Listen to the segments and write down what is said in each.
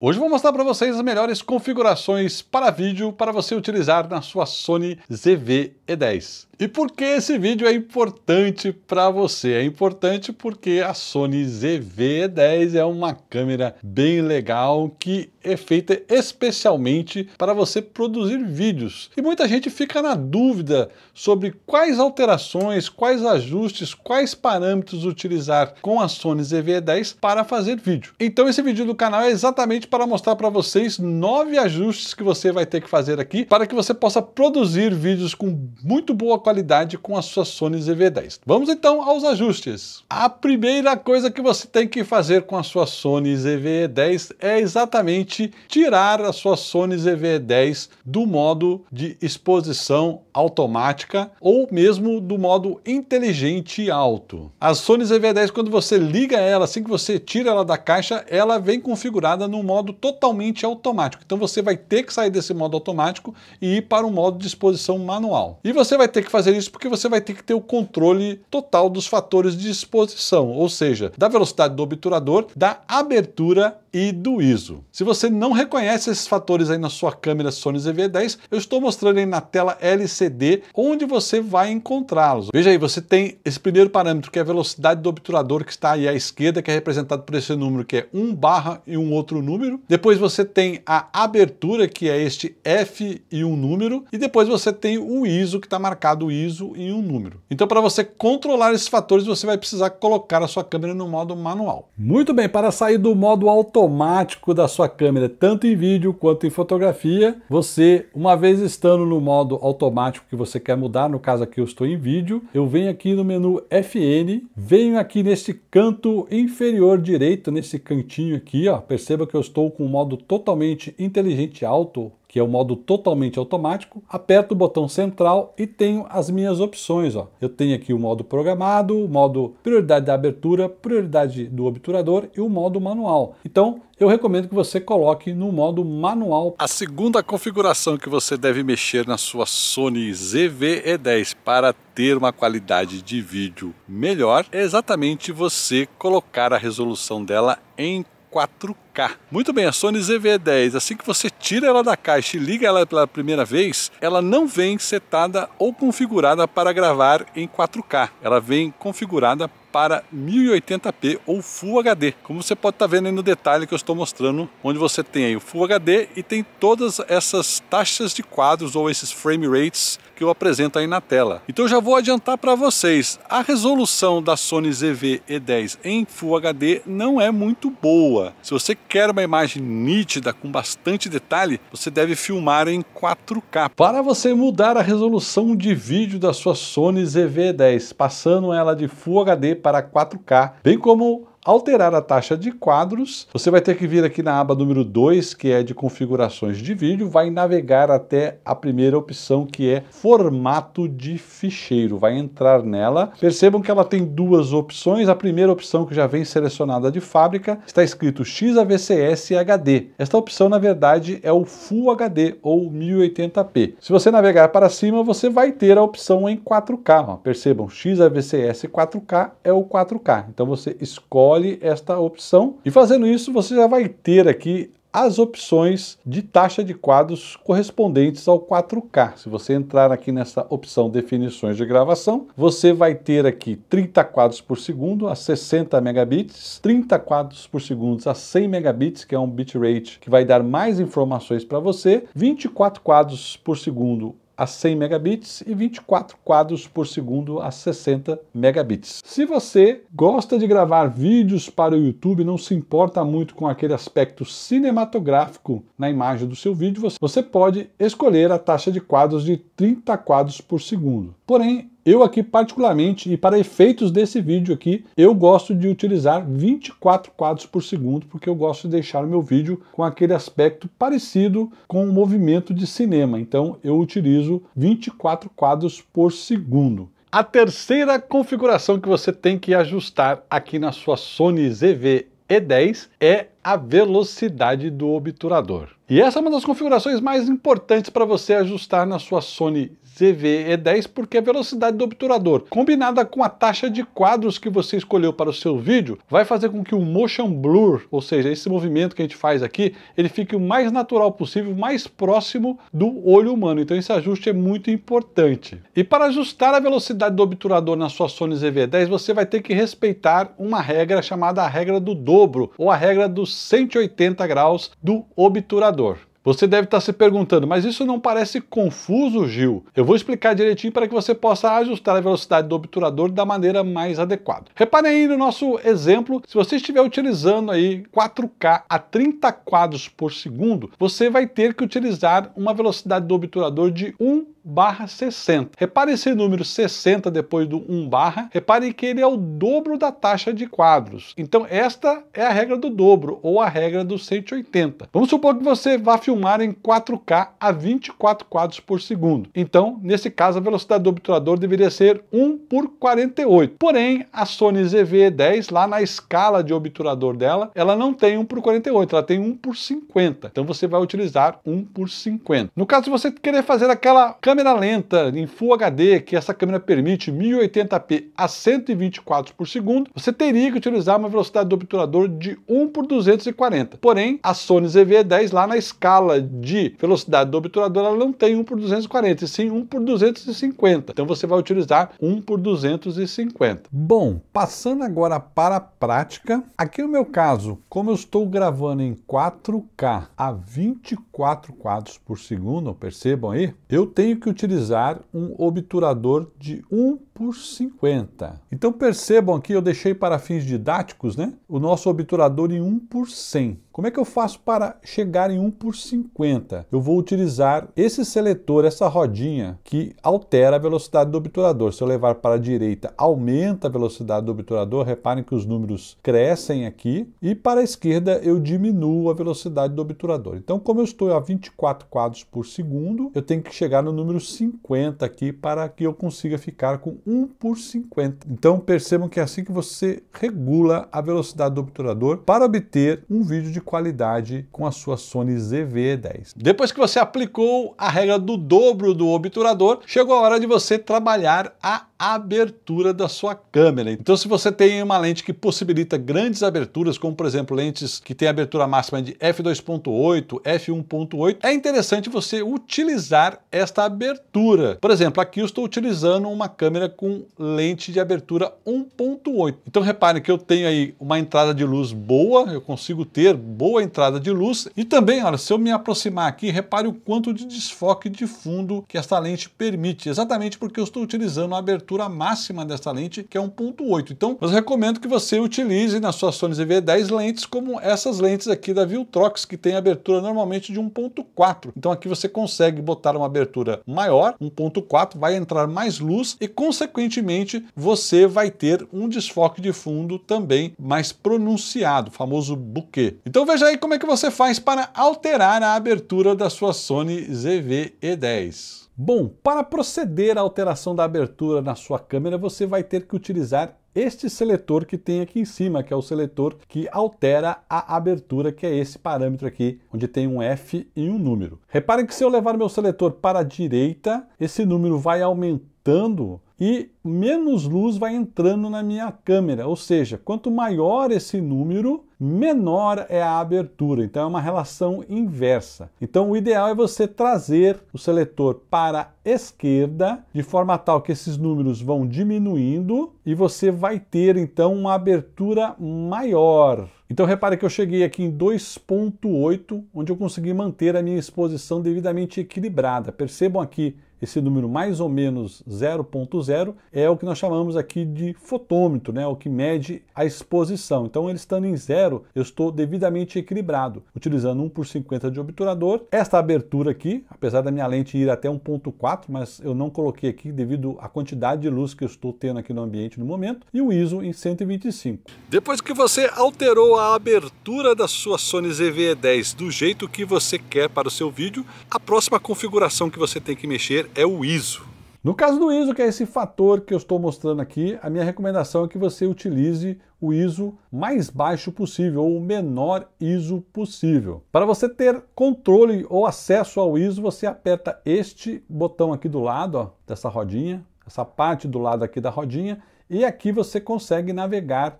Hoje vou mostrar para vocês as melhores configurações para vídeo para você utilizar na sua Sony ZV-E10. E por que esse vídeo é importante para você? É importante porque a Sony ZV-E10 é uma câmera bem legal que é feita especialmente para você produzir vídeos. E muita gente fica na dúvida sobre quais alterações, quais ajustes, quais parâmetros utilizar com a Sony ZV-10 para fazer vídeo. Então esse vídeo do canal é exatamente para mostrar para vocês nove ajustes que você vai ter que fazer aqui para que você possa produzir vídeos com muito boa qualidade com a sua Sony ZV-10. Vamos então aos ajustes. A primeira coisa que você tem que fazer com a sua Sony ZV-10 é exatamente tirar a sua Sony ZV-10 do modo de exposição automática ou mesmo do modo inteligente alto. A Sony ZV-10, quando você liga ela, assim que você tira ela da caixa, ela vem configurada no modo totalmente automático. Então você vai ter que sair desse modo automático e ir para um modo de exposição manual. E você vai ter que fazer isso porque você vai ter que ter o controle total dos fatores de exposição, ou seja, da velocidade do obturador, da abertura e do ISO. Se você você não reconhece esses fatores aí na sua câmera Sony ZV-10, eu estou mostrando aí na tela LCD onde você vai encontrá-los. Veja aí, você tem esse primeiro parâmetro que é a velocidade do obturador que está aí à esquerda, que é representado por esse número que é 1 barra e um outro número. Depois você tem a abertura, que é este F e um número. E depois você tem o ISO, que está marcado o ISO e um número. Então para você controlar esses fatores, você vai precisar colocar a sua câmera no modo manual. Muito bem, para sair do modo automático da sua câmera, câmera tanto em vídeo quanto em fotografia, você, uma vez estando no modo automático que você quer mudar, no caso aqui eu estou em vídeo, eu venho aqui no menu FN, venho aqui neste canto inferior direito, nesse cantinho aqui, ó, perceba que eu estou com o modo totalmente inteligente alto, que é o modo totalmente automático, aperto o botão central e tenho as minhas opções. Ó. Eu tenho aqui o modo programado, o modo prioridade da abertura, prioridade do obturador e o modo manual. Então, eu recomendo que você coloque no modo manual. A segunda configuração que você deve mexer na sua Sony ZV-E10 para ter uma qualidade de vídeo melhor é exatamente você colocar a resolução dela em 4K. Muito bem, a Sony ZV-10, assim que você tira ela da caixa e liga ela pela primeira vez, ela não vem setada ou configurada para gravar em 4K. Ela vem configurada para 1080p ou Full HD. Como você pode estar tá vendo aí no detalhe que eu estou mostrando, onde você tem aí o Full HD e tem todas essas taxas de quadros ou esses frame rates que eu apresento aí na tela. Então já vou adiantar para vocês, a resolução da Sony ZV-E10 em Full HD não é muito boa. Se você quer uma imagem nítida com bastante detalhe, você deve filmar em 4K. Para você mudar a resolução de vídeo da sua Sony ZV-E10, passando ela de Full HD para 4K, bem como alterar a taxa de quadros, você vai ter que vir aqui na aba número 2, que é de configurações de vídeo, vai navegar até a primeira opção que é formato de ficheiro, vai entrar nela. Percebam que ela tem duas opções, a primeira opção que já vem selecionada de fábrica, está escrito XAVCS HD. Esta opção, na verdade, é o Full HD ou 1080p. Se você navegar para cima, você vai ter a opção em 4K. Percebam, XAVCS 4K é o 4K. Então você escolhe escolhe esta opção. E fazendo isso, você já vai ter aqui as opções de taxa de quadros correspondentes ao 4K. Se você entrar aqui nessa opção definições de gravação, você vai ter aqui 30 quadros por segundo a 60 megabits, 30 quadros por segundo a 100 megabits, que é um bitrate que vai dar mais informações para você, 24 quadros por segundo a 100 megabits e 24 quadros por segundo a 60 megabits. Se você gosta de gravar vídeos para o YouTube, não se importa muito com aquele aspecto cinematográfico na imagem do seu vídeo, você pode escolher a taxa de quadros de 30 quadros por segundo. Porém, eu aqui particularmente, e para efeitos desse vídeo aqui, eu gosto de utilizar 24 quadros por segundo, porque eu gosto de deixar o meu vídeo com aquele aspecto parecido com o movimento de cinema. Então eu utilizo 24 quadros por segundo. A terceira configuração que você tem que ajustar aqui na sua Sony ZV-E10 é a velocidade do obturador. E essa é uma das configurações mais importantes para você ajustar na sua Sony ZVE10 porque a velocidade do obturador, combinada com a taxa de quadros que você escolheu para o seu vídeo, vai fazer com que o motion blur, ou seja, esse movimento que a gente faz aqui, ele fique o mais natural possível, mais próximo do olho humano. Então esse ajuste é muito importante. E para ajustar a velocidade do obturador na sua Sony ZV-10, você vai ter que respeitar uma regra chamada a regra do dobro, ou a regra dos 180 graus do obturador. Você deve estar tá se perguntando, mas isso não parece confuso, Gil? Eu vou explicar direitinho para que você possa ajustar a velocidade do obturador da maneira mais adequada. Repare aí no nosso exemplo, se você estiver utilizando aí 4K a 30 quadros por segundo, você vai ter que utilizar uma velocidade do obturador de 1 barra 60. Repare esse número 60 depois do 1 barra, repare que ele é o dobro da taxa de quadros. Então esta é a regra do dobro, ou a regra dos 180. Vamos supor que você vá filmar em 4K a 24 quadros por segundo. Então, nesse caso, a velocidade do obturador deveria ser 1 por 48. Porém, a Sony ZV-10, lá na escala de obturador dela, ela não tem 1 por 48, ela tem 1 por 50. Então você vai utilizar 1 por 50. No caso, se você querer fazer aquela câmera câmera lenta em Full HD, que essa câmera permite 1080p a 120 quadros por segundo, você teria que utilizar uma velocidade do obturador de 1 por 240. Porém, a Sony ZV-10 lá na escala de velocidade do obturador, ela não tem 1 por 240, e sim 1 por 250. Então você vai utilizar 1 por 250. Bom, passando agora para a prática, aqui no meu caso, como eu estou gravando em 4K a 24 quadros por segundo, percebam aí, eu tenho que utilizar um obturador de um por 50. Então percebam aqui, eu deixei para fins didáticos né, o nosso obturador em 1 por 100. Como é que eu faço para chegar em 1 por 50? Eu vou utilizar esse seletor, essa rodinha, que altera a velocidade do obturador. Se eu levar para a direita, aumenta a velocidade do obturador. Reparem que os números crescem aqui. E para a esquerda, eu diminuo a velocidade do obturador. Então, como eu estou a 24 quadros por segundo, eu tenho que chegar no número 50 aqui para que eu consiga ficar com 1 por 50. Então percebam que é assim que você regula a velocidade do obturador para obter um vídeo de qualidade com a sua Sony ZV-10. Depois que você aplicou a regra do dobro do obturador, chegou a hora de você trabalhar a abertura da sua câmera. Então, se você tem uma lente que possibilita grandes aberturas, como por exemplo lentes que têm abertura máxima de f2.8, f1.8, é interessante você utilizar esta abertura. Por exemplo, aqui eu estou utilizando uma câmera com lente de abertura 1.8. Então, repare que eu tenho aí uma entrada de luz boa, eu consigo ter boa entrada de luz e também, olha, se eu me aproximar aqui, repare o quanto de desfoque de fundo que esta lente permite, exatamente porque eu estou utilizando a abertura abertura máxima dessa lente, que é 1.8. Então, eu recomendo que você utilize na sua Sony ZV-10 lentes como essas lentes aqui da Viltrox, que tem abertura normalmente de 1.4. Então aqui você consegue botar uma abertura maior, 1.4, vai entrar mais luz e consequentemente você vai ter um desfoque de fundo também mais pronunciado, famoso buquê. Então veja aí como é que você faz para alterar a abertura da sua Sony ZV-E10. Bom, para proceder à alteração da abertura na sua câmera, você vai ter que utilizar este seletor que tem aqui em cima, que é o seletor que altera a abertura, que é esse parâmetro aqui, onde tem um F e um número. Reparem que se eu levar meu seletor para a direita, esse número vai aumentando e menos luz vai entrando na minha câmera, ou seja, quanto maior esse número, menor é a abertura. Então é uma relação inversa. Então o ideal é você trazer o seletor para a esquerda de forma tal que esses números vão diminuindo e você vai ter então uma abertura maior. Então repare que eu cheguei aqui em 2.8, onde eu consegui manter a minha exposição devidamente equilibrada. Percebam aqui esse número mais ou menos 0.0 é o que nós chamamos aqui de fotômetro, né? o que mede a exposição. Então, ele estando em zero, eu estou devidamente equilibrado, utilizando 1 por 50 de obturador. Esta abertura aqui, apesar da minha lente ir até 1.4, mas eu não coloquei aqui devido à quantidade de luz que eu estou tendo aqui no ambiente no momento, e o ISO em 125. Depois que você alterou a abertura da sua Sony ZV-E10 do jeito que você quer para o seu vídeo, a próxima configuração que você tem que mexer é o ISO. No caso do ISO, que é esse fator que eu estou mostrando aqui, a minha recomendação é que você utilize o ISO mais baixo possível, ou o menor ISO possível. Para você ter controle ou acesso ao ISO, você aperta este botão aqui do lado, ó, dessa rodinha, essa parte do lado aqui da rodinha, e aqui você consegue navegar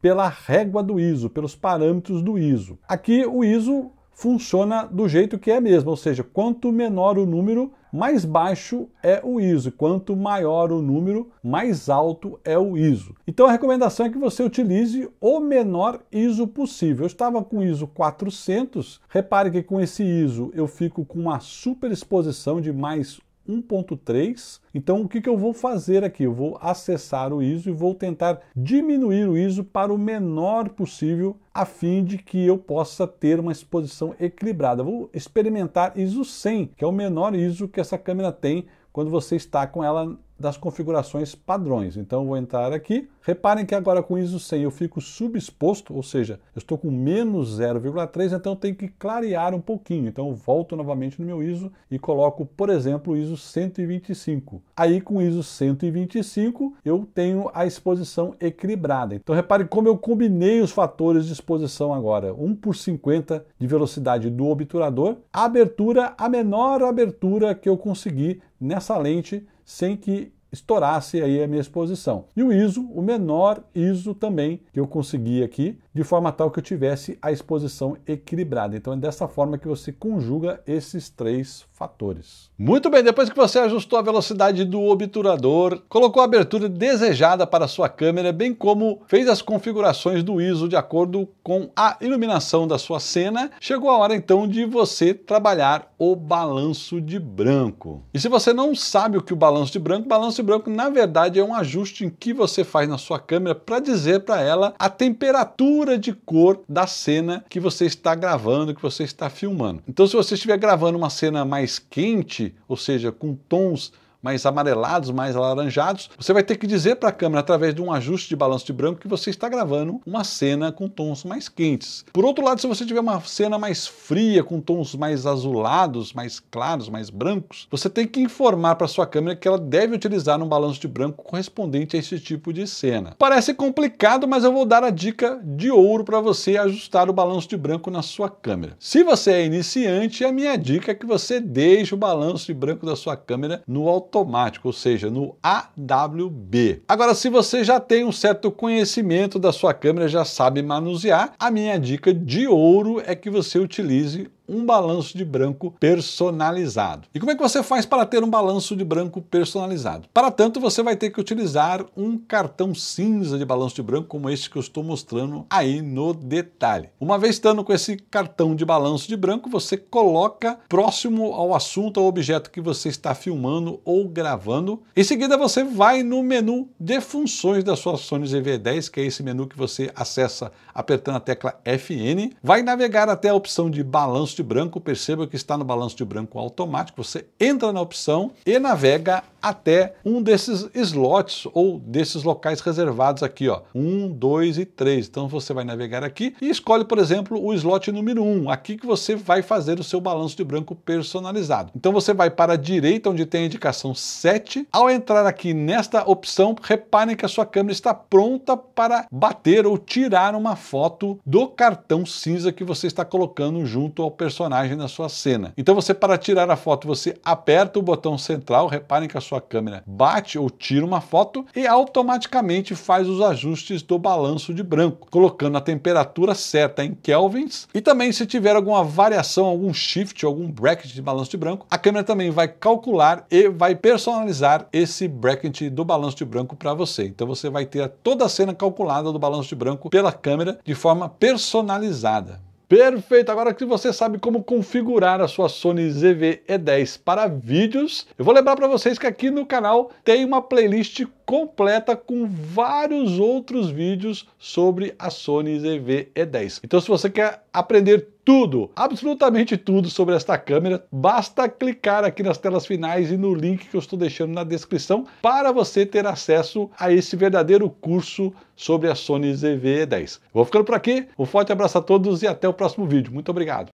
pela régua do ISO, pelos parâmetros do ISO. Aqui o ISO funciona do jeito que é mesmo, ou seja, quanto menor o número, mais baixo é o ISO, quanto maior o número, mais alto é o ISO. Então a recomendação é que você utilize o menor ISO possível. Eu estava com ISO 400, repare que com esse ISO eu fico com uma superexposição de mais 1.3. Então, o que, que eu vou fazer aqui? Eu vou acessar o ISO e vou tentar diminuir o ISO para o menor possível, a fim de que eu possa ter uma exposição equilibrada. vou experimentar ISO 100, que é o menor ISO que essa câmera tem quando você está com ela das configurações padrões. Então vou entrar aqui. Reparem que agora com ISO 100 eu fico subexposto, ou seja, eu estou com menos 0,3, então eu tenho que clarear um pouquinho. Então eu volto novamente no meu ISO e coloco, por exemplo, o ISO 125. Aí com ISO 125 eu tenho a exposição equilibrada. Então reparem como eu combinei os fatores de exposição agora. 1 por 50 de velocidade do obturador, a abertura, a menor abertura que eu consegui nessa lente sem que estourasse aí a minha exposição. E o ISO, o menor ISO também que eu consegui aqui, de forma tal que eu tivesse a exposição equilibrada. Então é dessa forma que você conjuga esses três fatores. Muito bem, depois que você ajustou a velocidade do obturador, colocou a abertura desejada para a sua câmera, bem como fez as configurações do ISO de acordo com a iluminação da sua cena, chegou a hora então de você trabalhar o balanço de branco. E se você não sabe o que o balanço de branco, balanço branco, na verdade, é um ajuste que você faz na sua câmera para dizer para ela a temperatura de cor da cena que você está gravando, que você está filmando. Então, se você estiver gravando uma cena mais quente, ou seja, com tons mais amarelados, mais alaranjados, você vai ter que dizer para a câmera, através de um ajuste de balanço de branco, que você está gravando uma cena com tons mais quentes. Por outro lado, se você tiver uma cena mais fria, com tons mais azulados, mais claros, mais brancos, você tem que informar para sua câmera que ela deve utilizar um balanço de branco correspondente a esse tipo de cena. Parece complicado, mas eu vou dar a dica de ouro para você ajustar o balanço de branco na sua câmera. Se você é iniciante, a minha dica é que você deixe o balanço de branco da sua câmera no alto automático, ou seja, no AWB. Agora, se você já tem um certo conhecimento da sua câmera, já sabe manusear, a minha dica de ouro é que você utilize um balanço de branco personalizado. E como é que você faz para ter um balanço de branco personalizado? Para tanto, você vai ter que utilizar um cartão cinza de balanço de branco como este que eu estou mostrando aí no detalhe. Uma vez estando com esse cartão de balanço de branco, você coloca próximo ao assunto ao objeto que você está filmando ou gravando. Em seguida, você vai no menu de funções da sua Sony ZV-10, que é esse menu que você acessa apertando a tecla FN, vai navegar até a opção de balanço balanço de branco, perceba que está no balanço de branco automático, você entra na opção e navega até um desses slots ou desses locais reservados aqui, ó, 1, 2 e 3. Então você vai navegar aqui e escolhe, por exemplo, o slot número 1, aqui que você vai fazer o seu balanço de branco personalizado. Então você vai para a direita onde tem a indicação 7. Ao entrar aqui nesta opção, reparem que a sua câmera está pronta para bater ou tirar uma foto do cartão cinza que você está colocando junto ao personagem na sua cena. Então você, para tirar a foto, você aperta o botão central, reparem que a sua câmera bate ou tira uma foto e automaticamente faz os ajustes do balanço de branco, colocando a temperatura certa em kelvins e também se tiver alguma variação, algum shift, algum bracket de balanço de branco, a câmera também vai calcular e vai personalizar esse bracket do balanço de branco para você. Então você vai ter toda a cena calculada do balanço de branco pela câmera de forma personalizada. Perfeito! Agora que você sabe como configurar a sua Sony ZV-E10 para vídeos, eu vou lembrar para vocês que aqui no canal tem uma playlist completa com vários outros vídeos sobre a Sony ZV-E10. Então se você quer aprender tudo, absolutamente tudo sobre esta câmera, basta clicar aqui nas telas finais e no link que eu estou deixando na descrição para você ter acesso a esse verdadeiro curso sobre a Sony ZV-10. Vou ficando por aqui, um forte abraço a todos e até o próximo vídeo. Muito obrigado!